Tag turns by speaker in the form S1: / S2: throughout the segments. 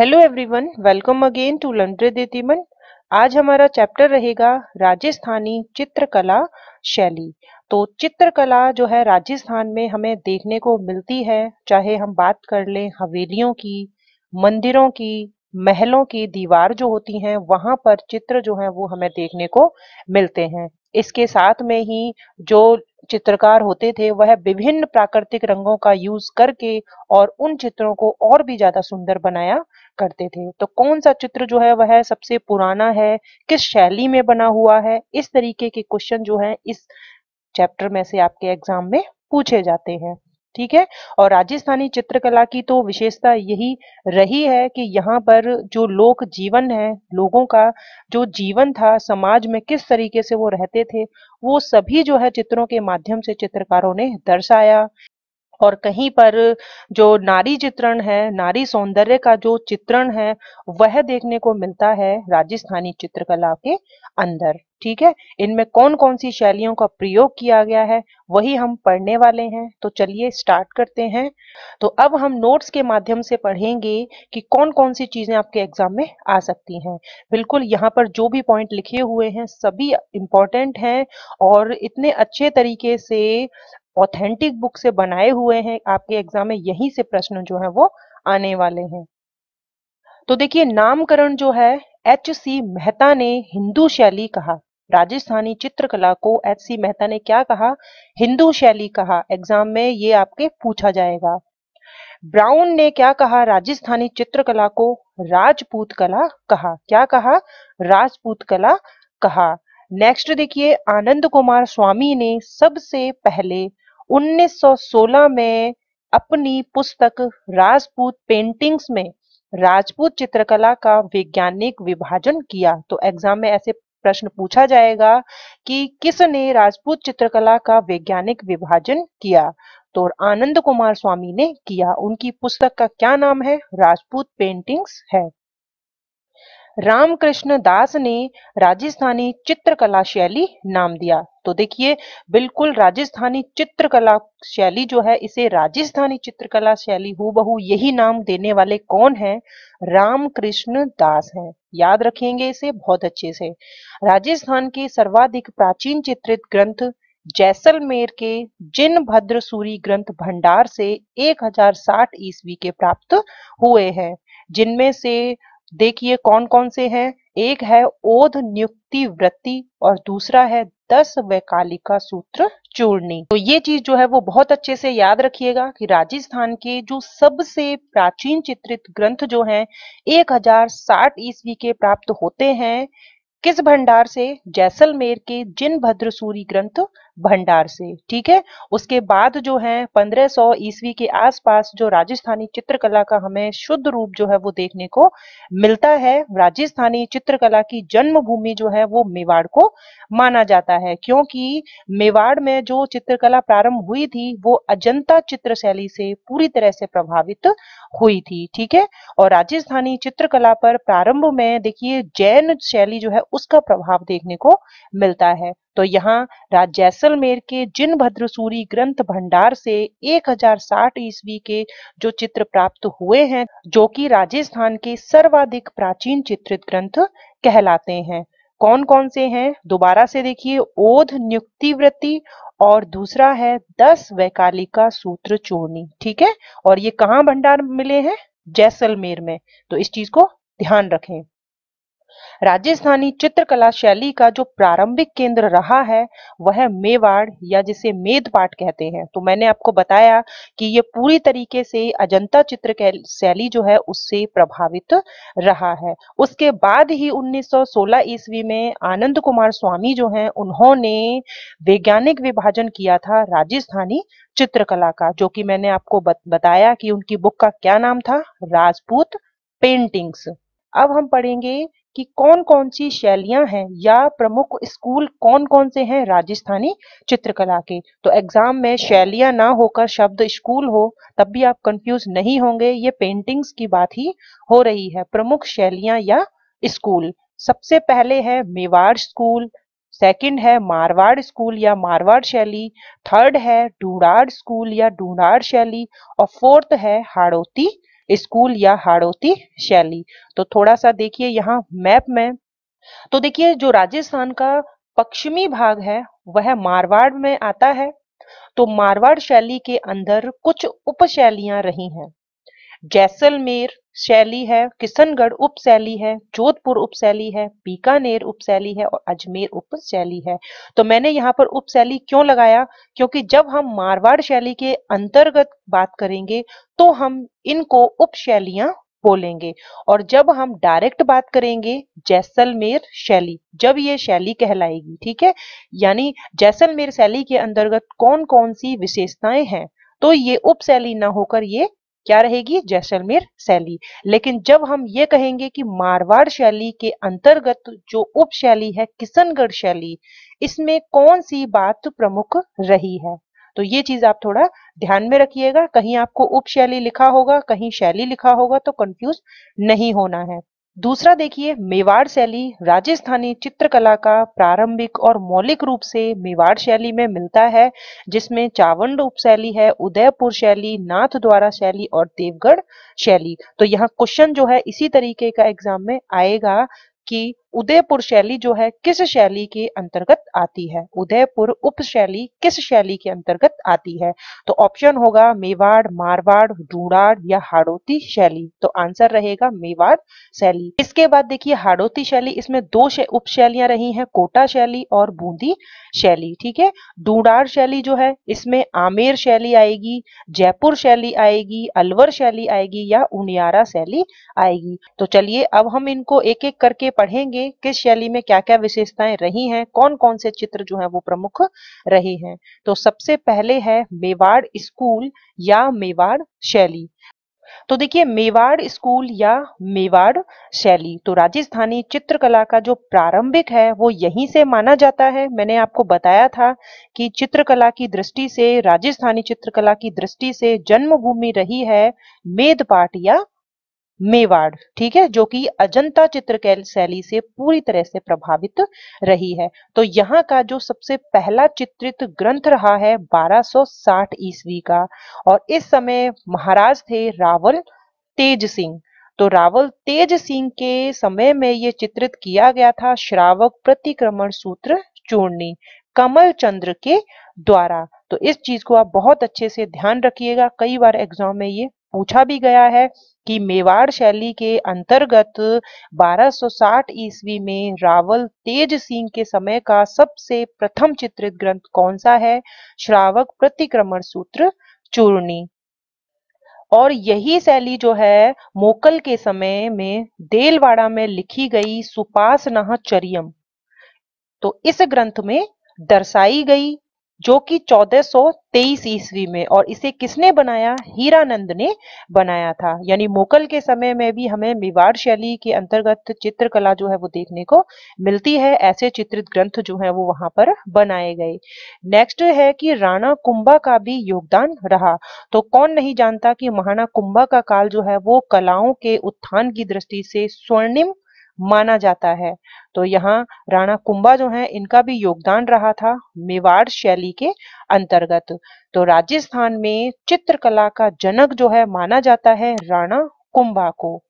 S1: hello everyone welcome again to लंड्रे देतीमन आज हमारा चैप्टर रहेगा राजस्थानी चित्रकला शैली तो चित्रकला जो है राजस्थान में हमें देखने को मिलती है चाहे हम बात कर लें हवेलियों की मंदिरों की महलों की दीवार जो होती हैं वहां पर चित्र जो है वो हमें देखने को मिलते हैं इसके साथ में ही जो चित्रकार होते थे वह विभिन्न प्राकृतिक रंगों का यूज करके और उन चित्रों को और भी ज्यादा सुंदर बनाया करते थे तो कौन सा चित्र जो है वह सबसे पुराना है किस शैली में बना हुआ है इस तरीके के क्वेश्चन जो है इस चैप्टर में से आपके एग्जाम में पूछे जाते हैं ठीक है और राजस्थानी चित्रकला की तो विशेषता यही रही है कि यहाँ पर जो लोक जीवन है लोगों का जो जीवन था समाज में किस तरीके से वो रहते थे वो सभी जो है चित्रों के माध्यम से चित्रकारों ने दर्शाया और कहीं पर जो नारी चित्रण है नारी सौंदर्य का जो चित्रण है वह देखने को मिलता है राजस्थानी चित्रकला के अंदर ठीक है इनमें कौन कौन सी शैलियों का प्रयोग किया गया है वही हम पढ़ने वाले हैं तो चलिए स्टार्ट करते हैं तो अब हम नोट्स के माध्यम से पढ़ेंगे कि कौन कौन सी चीजें आपके एग्जाम में आ सकती हैं बिल्कुल यहाँ पर जो भी पॉइंट लिखे हुए हैं सभी इंपॉर्टेंट हैं और इतने अच्छे तरीके से ऑथेंटिक बुक से बनाए हुए हैं आपके एग्जाम में यहीं से प्रश्न जो है वो आने वाले हैं तो देखिए नामकरण जो है एच सी मेहता ने हिंदू शैली कहा राजस्थानी चित्रकला को एच सी मेहता ने क्या कहा हिंदू शैली कहा एग्जाम में ये आपके पूछा जाएगा ब्राउन ने क्या कहा राजस्थानी चित्रकला को राजपूत कला कहा क्या कहा राजपूत कला कहा नेक्स्ट देखिए आनंद कुमार स्वामी ने सबसे पहले 1916 में अपनी पुस्तक राजपूत पेंटिंग्स में राजपूत चित्रकला का वैज्ञानिक विभाजन किया तो एग्जाम में ऐसे प्रश्न पूछा जाएगा कि किसने राजपूत चित्रकला का वैज्ञानिक विभाजन किया तो आनंद कुमार स्वामी ने किया उनकी पुस्तक का क्या नाम है राजपूत पेंटिंग्स है रामकृष्ण दास ने राजस्थानी चित्रकला शैली नाम दिया तो देखिए बिल्कुल राजस्थानी चित्रकला शैली जो है इसे राजस्थानी चित्रकला शैली हूबहू यही नाम देने वाले कौन हैं रामकृष्ण दास हैं याद रखेंगे इसे बहुत अच्छे से राजस्थान के सर्वाधिक प्राचीन चित्रित ग्रंथ जैसलमेर के जिन भद्र सूरी ग्रंथ भंडार से 1060 ईसवी के प्राप्त हुए हैं जिनमें से देखिए कौन कौन से हैं एक है ओध नियुक्ति वृत्ति और दूसरा है दस वैकालिका सूत्र चूर्णी तो ये चीज जो है वो बहुत अच्छे से याद रखिएगा कि राजस्थान के जो सबसे प्राचीन चित्रित ग्रंथ जो हैं 1060 ईस्वी के प्राप्त होते हैं किस भंडार से जैसलमेर के जिन भद्रसूरी ग्रंथ भंडार से ठीक है उसके बाद जो है 1500 ईस्वी के आसपास जो राजस्थानी चित्रकला का हमें शुद्ध रूप जो है वो देखने को मिलता है राजस्थानी चित्रकला की जन्मभूमि जो है वो मेवाड़ को माना जाता है क्योंकि मेवाड़ में जो चित्रकला प्रारंभ हुई थी वो अजंता चित्रशैली से पूरी तरह से प्रभावित हुई थी ठीक है और राजस्थानी चित्रकला पर प्रारंभ में देखिए जैन शैली जो है उसका प्रभाव देखने को मिलता है तो यहाँ राज जैसलमेर के जिन भद्रसूरी ग्रंथ भंडार से 1060 ईस्वी के जो चित्र प्राप्त हुए हैं जो कि राजस्थान के सर्वाधिक प्राचीन चित्रित ग्रंथ कहलाते हैं कौन कौन से हैं दोबारा से देखिए ओध नियुक्ति व्रति और दूसरा है दस वैकालिका सूत्र चूर्णी ठीक है और ये कहाँ भंडार मिले हैं जैसलमेर में तो इस चीज को ध्यान रखें राजस्थानी चित्रकला शैली का जो प्रारंभिक केंद्र रहा है वह मेवाड़ या जिसे मेदपाट कहते हैं तो मैंने आपको बताया कि ये पूरी तरीके से अजंता चित्र शैली जो है उससे प्रभावित रहा है उसके बाद ही 1916 ईस्वी में आनंद कुमार स्वामी जो हैं उन्होंने वैज्ञानिक विभाजन किया था राजस्थानी चित्रकला का जो कि मैंने आपको बताया कि उनकी बुक का क्या नाम था राजपूत पेंटिंग्स अब हम पढ़ेंगे कि कौन कौन सी शैलियां हैं या प्रमुख स्कूल कौन कौन से हैं राजस्थानी चित्रकला के तो एग्जाम में शैलियां ना होकर शब्द स्कूल हो तब भी आप कंफ्यूज नहीं होंगे ये पेंटिंग्स की बात ही हो रही है प्रमुख शैलियां या स्कूल सबसे पहले है मेवाड़ स्कूल सेकंड है मारवाड़ स्कूल या मारवाड़ शैली थर्ड है ढूंढाड़ स्कूल या ढूंढाड़ शैली और फोर्थ है हाड़ोती स्कूल या हाड़ोती शैली तो थोड़ा सा देखिए यहाँ मैप में तो देखिए जो राजस्थान का पश्चिमी भाग है वह मारवाड़ में आता है तो मारवाड़ शैली के अंदर कुछ उपशैलियां रही हैं जैसलमेर शैली है किशनगढ़ उप शैली है जोधपुर उप शैली है बीकानेर उप शैली है और अजमेर उप शैली है तो मैंने यहाँ पर उप शैली क्यों लगाया क्योंकि जब हम मारवाड़ शैली के अंतर्गत बात करेंगे तो हम इनको उप शैलियां बोलेंगे और जब हम डायरेक्ट बात करेंगे जैसलमेर शैली जब ये शैली कहलाएगी ठीक है यानी जैसलमेर शैली के अंतर्गत कौन कौन सी विशेषताएं हैं तो ये उप शैली ना होकर ये क्या रहेगी जैसलमेर शैली लेकिन जब हम ये कहेंगे कि मारवाड़ शैली के अंतर्गत जो उप शैली है किशनगढ़ शैली इसमें कौन सी बात प्रमुख रही है तो ये चीज आप थोड़ा ध्यान में रखिएगा कहीं आपको उप शैली लिखा होगा कहीं शैली लिखा होगा तो कंफ्यूज नहीं होना है दूसरा देखिए मेवाड़ शैली राजस्थानी चित्रकला का प्रारंभिक और मौलिक रूप से मेवाड़ शैली में मिलता है जिसमें चावंड उप शैली है उदयपुर शैली नाथ द्वारा शैली और देवगढ़ शैली तो यहाँ क्वेश्चन जो है इसी तरीके का एग्जाम में आएगा कि उदयपुर शैली जो है किस शैली के अंतर्गत आती है उदयपुर उप शैली किस शैली के अंतर्गत आती है तो ऑप्शन होगा मेवाड़ मारवाड़ डूड़ाड़ या हाड़ोती शैली तो आंसर रहेगा मेवाड़ शैली इसके बाद देखिए हाड़ोती शैली इसमें दो उप शैलियां रही हैं कोटा शैली और बूंदी शैली ठीक है डूड़ाड़ शैली जो है इसमें आमेर शैली आएगी जयपुर शैली आएगी अलवर शैली आएगी या उनियारा शैली आएगी तो चलिए अब हम इनको एक एक करके पढ़ेंगे कि किस शैली में क्या क्या विशेषताएं रही हैं कौन कौन से चित्र जो है वो प्रमुख रहे हैं तो सबसे पहले है मेवाड़ स्कूल या मेवाड़ शैली तो देखिए मेवाड़ स्कूल या मेवाड़ शैली तो राजस्थानी चित्रकला का जो प्रारंभिक है वो यहीं से माना जाता है मैंने आपको बताया था कि चित्रकला की दृष्टि से राजस्थानी चित्रकला की दृष्टि से जन्मभूमि रही है मेदपाट या मेवाड़ ठीक है जो कि अजंता चित्र शैली से पूरी तरह से प्रभावित रही है तो यहाँ का जो सबसे पहला चित्रित ग्रंथ रहा है 1260 ईसवी का और इस समय महाराज थे रावल तेज सिंह तो रावल तेज सिंह के समय में ये चित्रित किया गया था श्रावक प्रतिक्रमण सूत्र चूर्णी कमल चंद्र के द्वारा तो इस चीज को आप बहुत अच्छे से ध्यान रखिएगा कई बार एग्जाम में ये पूछा भी गया है कि मेवाड़ शैली के अंतर्गत 1260 ईस्वी में रावल तेज सिंह के समय का सबसे प्रथम चित्रित ग्रंथ कौन सा है श्रावक प्रतिक्रमण सूत्र चूर्णी और यही शैली जो है मोकल के समय में देलवाड़ा में लिखी गई सुपासना चरियम तो इस ग्रंथ में दर्शाई गई जो कि 1423 ईस्वी में और इसे किसने बनाया हीरानंद ने बनाया था यानी मोकल के समय में भी हमें मेवाड़ शैली के अंतर्गत चित्रकला जो है वो देखने को मिलती है ऐसे चित्रित ग्रंथ जो है वो वहां पर बनाए गए नेक्स्ट है कि राणा कुंभा का भी योगदान रहा तो कौन नहीं जानता कि महाराणा कुंभा का काल जो है वो कलाओं के उत्थान की दृष्टि से स्वर्णिम माना जाता है तो यहाँ राणा कुंभा जो है इनका भी योगदान रहा था मेवाड़ शैली के अंतर्गत तो राजस्थान में चित्रकला का जनक जो है माना जाता है राणा कुंभा को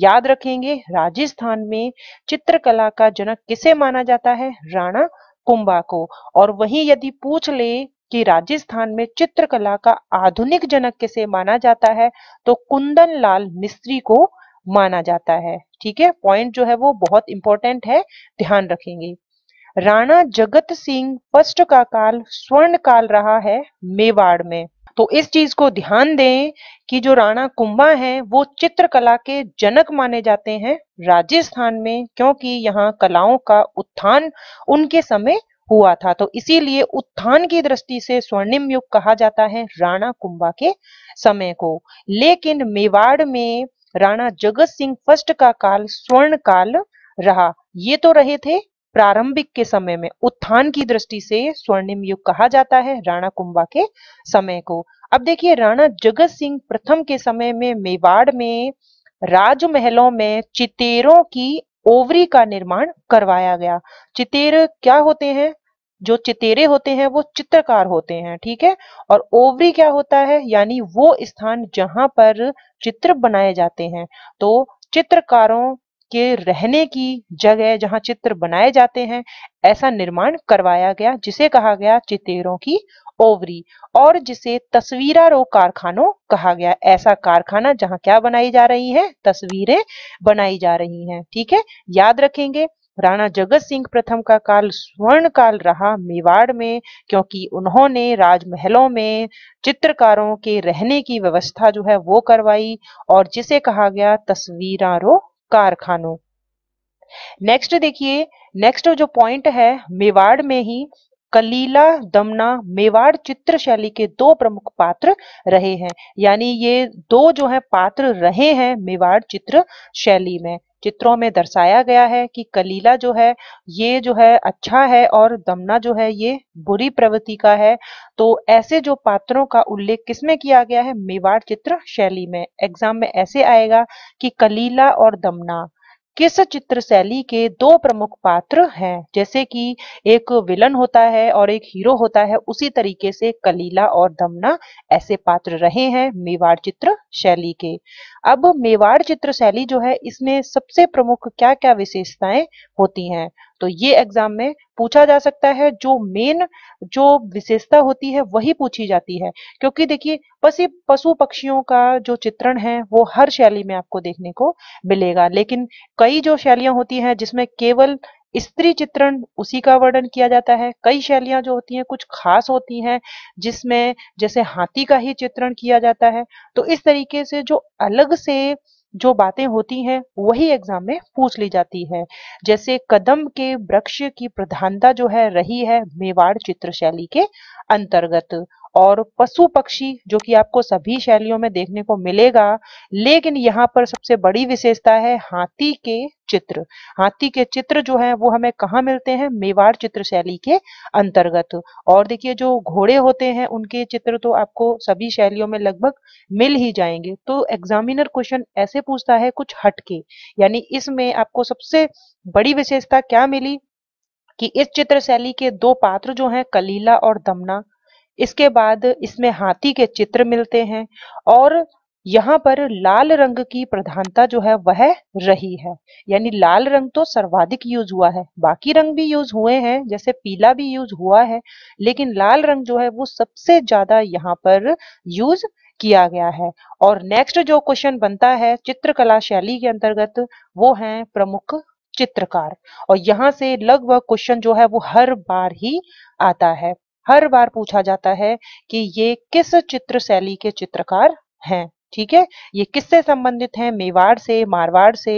S1: याद रखेंगे राजस्थान में चित्रकला का जनक किसे माना जाता है राणा कुंभा को और वही यदि पूछ ले कि राजस्थान में चित्रकला का आधुनिक जनक किसे माना जाता है तो कुंदन लाल मिस्त्री को माना जाता है ठीक है पॉइंट जो है वो बहुत इंपॉर्टेंट है ध्यान रखेंगे राणा जगत सिंह फर्स्ट का काल स्वर्ण काल रहा है मेवाड़ में तो इस चीज को ध्यान दें कि जो राणा कुंभा है वो चित्रकला के जनक माने जाते हैं राजस्थान में क्योंकि यहाँ कलाओं का उत्थान उनके समय हुआ था तो इसीलिए उत्थान की दृष्टि से स्वर्णिम युग कहा जाता है राणा कुंभा के समय को लेकिन मेवाड़ में राणा जगत सिंह फर्स्ट का काल स्वर्ण काल रहा ये तो रहे थे प्रारंभिक के समय में उत्थान की दृष्टि से स्वर्णिम युग कहा जाता है राणा कुंभा के समय को अब देखिए राणा जगत सिंह प्रथम के समय में मेवाड़ में राजमहलों में चितेरों की ओवरी का निर्माण करवाया गया चितेर क्या होते हैं जो चितेरे होते हैं वो चित्रकार होते हैं ठीक है और ओवरी क्या होता है यानी वो स्थान जहां पर चित्र बनाए जाते हैं तो चित्रकारों के रहने की जगह जहां चित्र बनाए जाते हैं ऐसा निर्माण करवाया गया जिसे कहा गया चितेरों की ओवरी और जिसे तस्वीरारो कारखानों कहा गया ऐसा कारखाना जहां क्या बनाई जा रही है तस्वीरें बनाई जा रही हैं ठीक है याद रखेंगे राणा जगत सिंह प्रथम का काल स्वर्ण काल रहा मेवाड़ में क्योंकि उन्होंने राजमहलों में चित्रकारों के रहने की व्यवस्था जो है वो करवाई और जिसे कहा गया तस्वीरारो कारखानों नेक्स्ट देखिए नेक्स्ट जो पॉइंट है मेवाड़ में ही कलीला दमना मेवाड़ चित्र शैली के दो प्रमुख पात्र रहे हैं यानी ये दो जो है पात्र रहे हैं मेवाड़ चित्र शैली में चित्रों में दर्शाया गया है कि कलीला जो है ये जो है अच्छा है और दमना जो है ये बुरी प्रवृत्ति का है तो ऐसे जो पात्रों का उल्लेख किसमें किया गया है मेवाड़ चित्र शैली में एग्जाम में ऐसे आएगा कि कलीला और दमना किस चित्र शैली के दो प्रमुख पात्र हैं जैसे कि एक विलन होता है और एक हीरो होता है उसी तरीके से कलीला और दमना ऐसे पात्र रहे हैं मेवाड़ चित्र शैली के अब मेवाड़ चित्र शैली जो है इसमें सबसे प्रमुख क्या क्या विशेषताएं होती हैं तो ये एग्जाम में पूछा जा सकता है जो मेन जो विशेषता होती है वही पूछी जाती है क्योंकि देखिए बस ये पशु पक्षियों का जो चित्रण है वो हर शैली में आपको देखने को मिलेगा लेकिन कई जो शैलियां होती हैं जिसमें केवल स्त्री चित्रण उसी का वर्णन किया जाता है कई शैलियां जो होती हैं कुछ खास होती हैं जिसमें जैसे हाथी का ही चित्रण किया जाता है तो इस तरीके से जो अलग से जो बातें होती हैं वही एग्जाम में पूछ ली जाती है जैसे कदम के वृक्ष की प्रधानता जो है रही है मेवाड़ चित्र शैली के अंतर्गत और पशु पक्षी जो कि आपको सभी शैलियों में देखने को मिलेगा लेकिन यहाँ पर सबसे बड़ी विशेषता है हाथी के चित्र हाथी के चित्र जो है वो हमें कहाँ मिलते हैं मेवाड़ चित्र शैली के अंतर्गत और देखिए जो घोड़े होते हैं उनके चित्र तो आपको सभी शैलियों में लगभग मिल ही जाएंगे तो एग्जामिनर क्वेश्चन ऐसे पूछता है कुछ हटके यानी इसमें आपको सबसे बड़ी विशेषता क्या मिली कि इस चित्र शैली के दो पात्र जो हैं कलीला और दमना इसके बाद इसमें हाथी के चित्र मिलते हैं और यहाँ पर लाल रंग की प्रधानता जो है वह रही है यानी लाल रंग तो सर्वाधिक यूज हुआ है बाकी रंग भी यूज हुए हैं जैसे पीला भी यूज हुआ है लेकिन लाल रंग जो है वो सबसे ज्यादा यहाँ पर यूज किया गया है और नेक्स्ट जो क्वेश्चन बनता है चित्रकला शैली के अंतर्गत वो है प्रमुख चित्रकार और यहाँ से लगभग क्वेश्चन जो है वो हर बार ही आता है हर बार पूछा जाता है कि ये किस चित्र शैली के चित्रकार हैं ठीक है ये किससे संबंधित हैं मेवाड़ से मारवाड़ से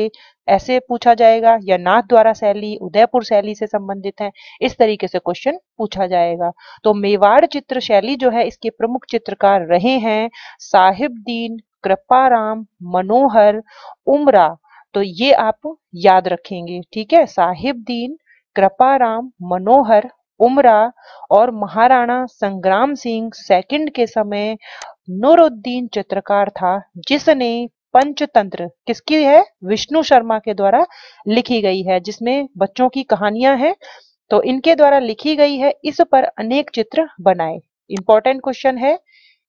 S1: ऐसे पूछा जाएगा या नाथ द्वारा शैली उदयपुर शैली से संबंधित हैं इस तरीके से क्वेश्चन पूछा जाएगा तो मेवाड़ चित्र शैली जो है इसके प्रमुख चित्रकार रहे हैं साहिब दीन कृपाराम मनोहर उमरा तो ये आप याद रखेंगे ठीक है साहिब दीन कृपाराम मनोहर उमरा और महाराणा संग्राम सिंह सेकंड के समय नूरुद्दीन चित्रकार था जिसने पंचतंत्र किसकी है विष्णु शर्मा के द्वारा लिखी गई है जिसमें बच्चों की कहानियां हैं तो इनके द्वारा लिखी गई है इस पर अनेक चित्र बनाए इंपॉर्टेंट क्वेश्चन है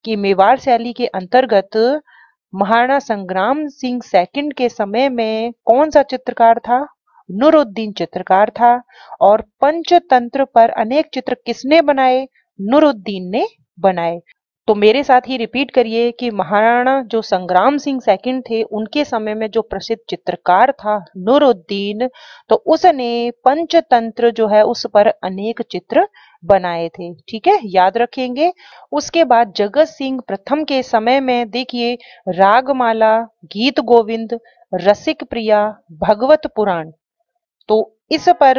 S1: कि मेवाड़ शैली के अंतर्गत महाराणा संग्राम सिंह सेकंड के समय में कौन सा चित्रकार था नुरुद्दीन चित्रकार था और पंचतंत्र पर अनेक चित्र किसने बनाए नुरुद्दीन ने बनाए तो मेरे साथ ही रिपीट करिए कि महाराणा जो संग्राम सिंह सेकंड थे उनके समय में जो प्रसिद्ध चित्रकार था नुरुद्दीन तो उसने पंचतंत्र जो है उस पर अनेक चित्र बनाए थे ठीक है याद रखेंगे उसके बाद जगत सिंह प्रथम के समय में देखिए रागमाला गीत गोविंद रसिक प्रिया भगवत पुराण तो इस पर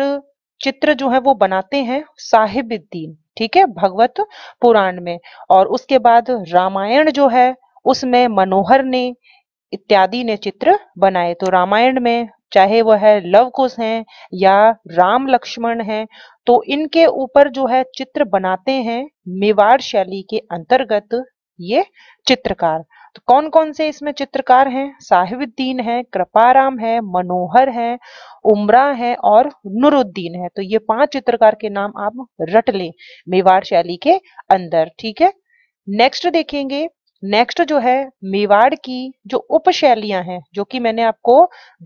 S1: चित्र जो है वो बनाते हैं साहिब दीन ठीक है भगवत पुराण में और उसके बाद रामायण जो है उसमें मनोहर ने इत्यादि ने चित्र बनाए तो रामायण में चाहे वह है लव कुश है या राम लक्ष्मण है तो इनके ऊपर जो है चित्र बनाते हैं मेवाड़ शैली के अंतर्गत ये चित्रकार तो कौन कौन से इसमें चित्रकार हैं साहिबुद्दीन है कृपाराम है मनोहर है उमरा है और नुरुद्दीन है तो ये पांच चित्रकार के नाम आप रट लें मेवाड़ शैली के अंदर ठीक है नेक्स्ट देखेंगे नेक्स्ट जो है मेवाड़ की जो उपशैलियां हैं जो कि मैंने आपको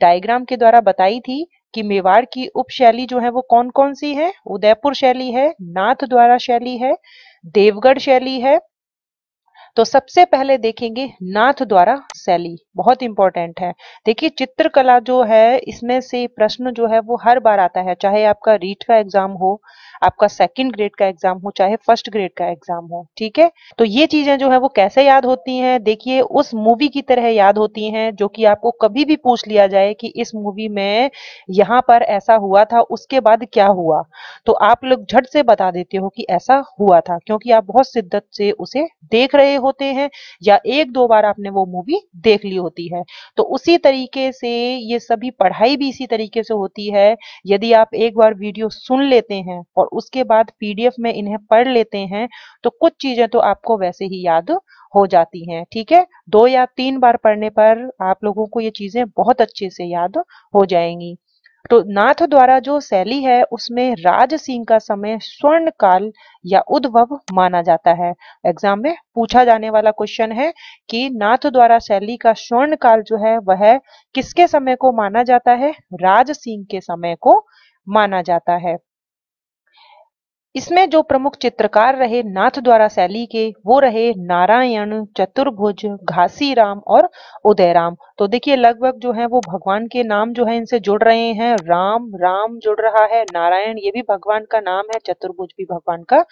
S1: डायग्राम के द्वारा बताई थी कि मेवाड़ की उपशैली जो है वो कौन कौन सी है उदयपुर शैली है नाथ द्वारा शैली है देवगढ़ शैली है तो सबसे पहले देखेंगे नाथ द्वारा शैली बहुत इंपॉर्टेंट है देखिए चित्रकला जो है इसमें से प्रश्न जो है वो हर बार आता है चाहे आपका रीट का एग्जाम हो आपका सेकंड ग्रेड का एग्जाम हो चाहे फर्स्ट ग्रेड का एग्जाम हो ठीक है तो ये चीजें जो है वो कैसे याद होती हैं देखिए उस मूवी की तरह याद होती हैं जो कि आपको कभी भी पूछ लिया जाए कि इस मूवी में यहाँ पर ऐसा हुआ था उसके बाद क्या हुआ तो आप लोग झट से बता देते हो कि ऐसा हुआ था क्योंकि आप बहुत शिद्दत से उसे देख रहे हो होते हैं या एक दो बार आपने वो मूवी देख ली होती है तो उसी तरीके से ये सभी पढ़ाई भी इसी तरीके से होती है यदि आप एक बार वीडियो सुन लेते हैं और उसके बाद पीडीएफ में इन्हें पढ़ लेते हैं तो कुछ चीजें तो आपको वैसे ही याद हो जाती हैं ठीक है दो या तीन बार पढ़ने पर आप लोगों को ये चीजें बहुत अच्छे से याद हो जाएंगी तो नाथ द्वारा जो शैली है उसमें राज सिंह का समय स्वर्ण काल या उद्भव माना जाता है एग्जाम में पूछा जाने वाला क्वेश्चन है कि नाथ द्वारा शैली का स्वर्ण काल जो है वह किसके समय को माना जाता है राज सिंह के समय को माना जाता है इसमें जो प्रमुख चित्रकार रहे नाथ द्वारा शैली के वो रहे नारायण चतुर्भुज घासी राम और उदय राम तो देखिए लगभग जो है वो भगवान के नाम जो है इनसे जुड़ रहे हैं राम राम जुड़ रहा है नारायण ये भी भगवान का नाम है चतुर्भुज भी भगवान का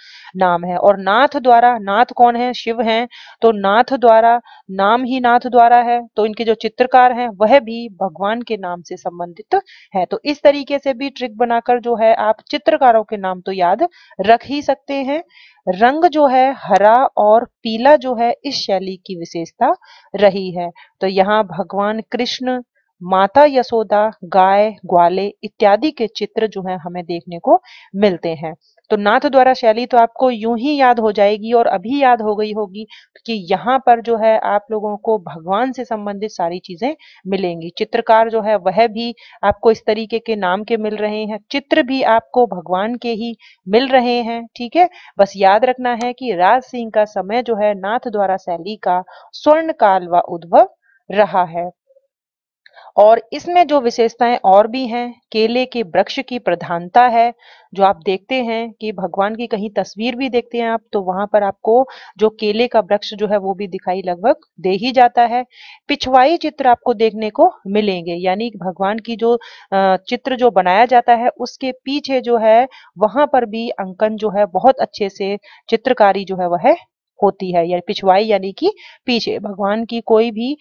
S1: नाम है और नाथ द्वारा नाथ कौन है शिव है तो नाथ द्वारा नाम ही नाथ द्वारा है तो इनके जो चित्रकार है वह भी भगवान के नाम से संबंधित है तो इस तरीके से भी ट्रिक बनाकर जो है आप चित्रकारों के नाम तो याद रख ही सकते हैं रंग जो है हरा और पीला जो है इस शैली की विशेषता रही है तो यहाँ भगवान कृष्ण माता यशोदा गाय ग्वाले इत्यादि के चित्र जो है हमें देखने को मिलते हैं तो नाथ द्वारा शैली तो आपको यूं ही याद हो जाएगी और अभी याद हो गई होगी कि यहाँ पर जो है आप लोगों को भगवान से संबंधित सारी चीजें मिलेंगी चित्रकार जो है वह भी आपको इस तरीके के नाम के मिल रहे हैं चित्र भी आपको भगवान के ही मिल रहे हैं ठीक है बस याद रखना है कि राज सिंह का समय जो है नाथ द्वारा शैली का स्वर्ण काल व उद्भव रहा है और इसमें जो विशेषताएं और भी हैं केले के वृक्ष की प्रधानता है जो आप देखते हैं कि भगवान की कहीं तस्वीर भी देखते हैं आप तो वहां पर आपको जो केले का वृक्ष जो है वो भी दिखाई लगभग दे ही जाता है पिछवाई चित्र आपको देखने को मिलेंगे यानी भगवान की जो चित्र जो बनाया जाता है उसके पीछे जो है वहां पर भी अंकन जो है बहुत अच्छे से चित्रकारी जो है वह होती है या पिछवाई यानी कि पीछे भगवान की कोई भी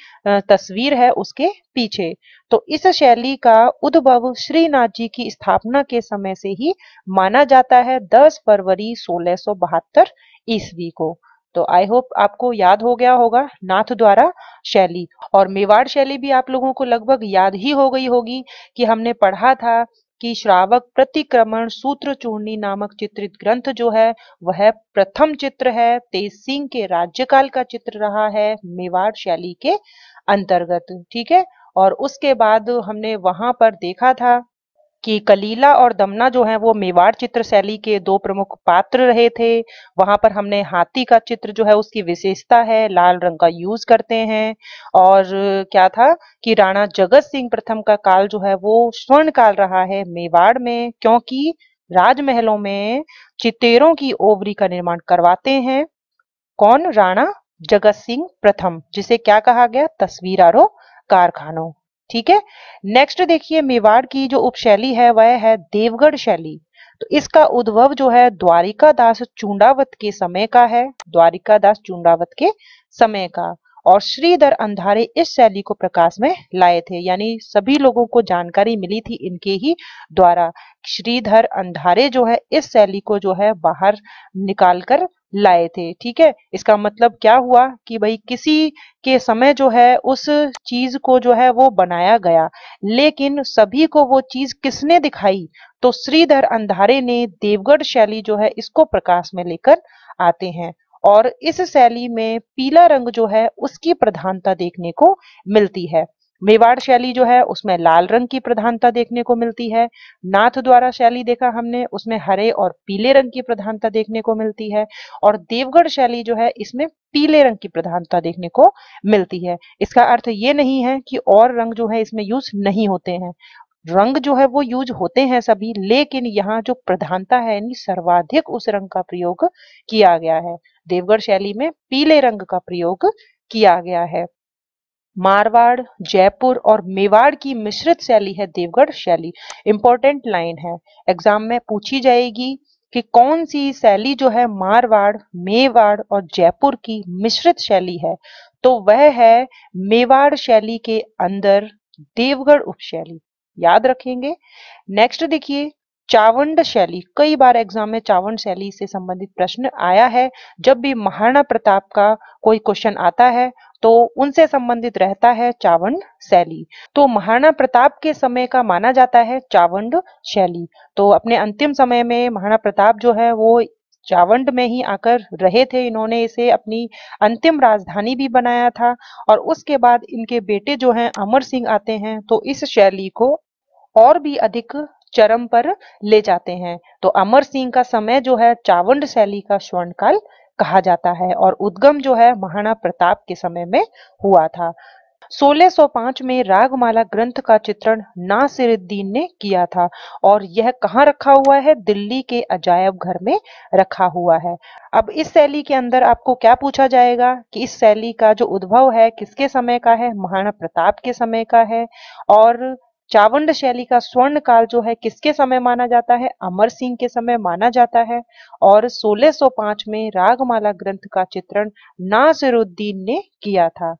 S1: तस्वीर है उसके पीछे तो इस शैली का उद्भव श्रीनाथ जी की स्थापना के समय से ही माना जाता है 10 फरवरी सोलह ईस्वी को तो आई होप आपको याद हो गया होगा नाथ द्वारा शैली और मेवाड़ शैली भी आप लोगों को लगभग याद ही हो गई होगी कि हमने पढ़ा था कि श्रावक प्रतिक्रमण सूत्र चूर्णी नामक चित्रित ग्रंथ जो है वह प्रथम चित्र है तेज सिंह के राज्यकाल का चित्र रहा है मेवाड़ शैली के अंतर्गत ठीक है और उसके बाद हमने वहां पर देखा था कि कलीला और दमना जो है वो मेवाड़ चित्र शैली के दो प्रमुख पात्र रहे थे वहां पर हमने हाथी का चित्र जो है उसकी विशेषता है लाल रंग का यूज करते हैं और क्या था कि राणा जगत सिंह प्रथम का काल जो है वो स्वर्ण काल रहा है मेवाड़ में क्योंकि राजमहलों में चितेरों की ओवरी का निर्माण करवाते हैं कौन राणा जगत सिंह प्रथम जिसे क्या कहा गया तस्वीरारों कारखानों ठीक है नेक्स्ट देखिए मेवाड़ की जो उपशैली है वह है देवगढ़ शैली तो इसका उद्भव जो है द्वारिका दास चूंडावत के समय का है द्वारिका दास चूंडावत के समय का और श्रीधर अंधारे इस शैली को प्रकाश में लाए थे यानी सभी लोगों को जानकारी मिली थी इनके ही द्वारा श्रीधर अंधारे जो है इस शैली को जो है बाहर निकालकर लाए थे ठीक है इसका मतलब क्या हुआ कि भाई किसी के समय जो है उस चीज को जो है वो बनाया गया लेकिन सभी को वो चीज किसने दिखाई तो श्रीधर अंधारे ने देवगढ़ शैली जो है इसको प्रकाश में लेकर आते हैं और इस शैली में पीला रंग जो है उसकी प्रधानता देखने को मिलती है मेवाड़ शैली जो है उसमें लाल रंग की प्रधानता देखने को मिलती है नाथ द्वारा शैली देखा हमने उसमें हरे और पीले रंग की प्रधानता देखने को मिलती है और देवगढ़ शैली जो है इसमें पीले रंग की प्रधानता देखने को मिलती है इसका अर्थ ये नहीं है कि और रंग जो है इसमें यूज नहीं होते हैं रंग जो है वो यूज होते हैं सभी लेकिन यहाँ जो प्रधानता है यानी सर्वाधिक उस रंग का प्रयोग किया गया है देवगढ़ शैली में पीले रंग का प्रयोग किया गया है मारवाड़ जयपुर और मेवाड़ की मिश्रित शैली है देवगढ़ शैली इंपॉर्टेंट लाइन है एग्जाम में पूछी जाएगी कि कौन सी शैली जो है मारवाड़ मेवाड़ और जयपुर की मिश्रित शैली है तो वह है मेवाड़ शैली के अंदर देवगढ़ उपशैली याद रखेंगे नेक्स्ट देखिए चावंड शैली कई बार एग्जाम में चावंड शैली से संबंधित प्रश्न आया है जब भी महाराणा प्रताप का कोई क्वेश्चन आता है तो उनसे संबंधित रहता है चावंड शैली तो महाराणा प्रताप के समय का माना जाता है चावंड शैली तो अपने अंतिम समय में महाराणा प्रताप जो है वो चावंड में ही आकर रहे थे इन्होंने इसे अपनी अंतिम राजधानी भी बनाया था और उसके बाद इनके बेटे जो हैं अमर सिंह आते हैं तो इस शैली को और भी अधिक चरम पर ले जाते हैं तो अमर सिंह का समय जो है चावंड शैली का स्वर्णकाल कहा जाता है और उद्गम जो है महाराणा प्रताप के समय में हुआ था 1605 में रागमाला ग्रंथ का चित्रण नासिरुद्दीन ने किया था और यह कहाँ रखा हुआ है दिल्ली के अजायब घर में रखा हुआ है अब इस शैली के अंदर आपको क्या पूछा जाएगा कि इस शैली का जो उद्भव है किसके समय का है महाराणा प्रताप के समय का है और चावंड शैली का स्वर्ण काल जो है किसके समय माना जाता है अमर सिंह के समय माना जाता है और 1605 में रागमाला ग्रंथ का चित्रण नासिरुद्दीन ने किया था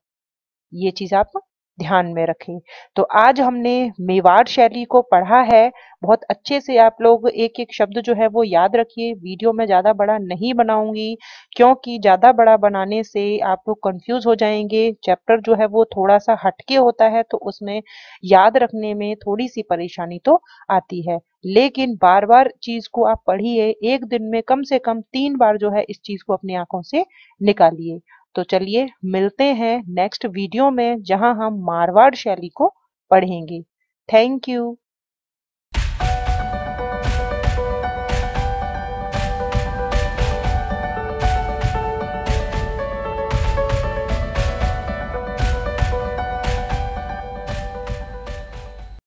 S1: ये चीज आप ध्यान में रखें तो आज हमने मेवाड़ शैली को पढ़ा है बहुत अच्छे से आप लोग एक एक शब्द जो है वो याद रखिए वीडियो में ज़्यादा बड़ा नहीं बनाऊंगी क्योंकि ज़्यादा बड़ा बनाने से आप लोग कंफ्यूज हो जाएंगे चैप्टर जो है वो थोड़ा सा हटके होता है तो उसमें याद रखने में थोड़ी सी परेशानी तो आती है लेकिन बार बार चीज को आप पढ़िए एक दिन में कम से कम तीन बार जो है इस चीज को अपनी आंखों से निकालिए तो चलिए मिलते हैं नेक्स्ट वीडियो में जहां हम मारवाड़ शैली को पढ़ेंगे थैंक यू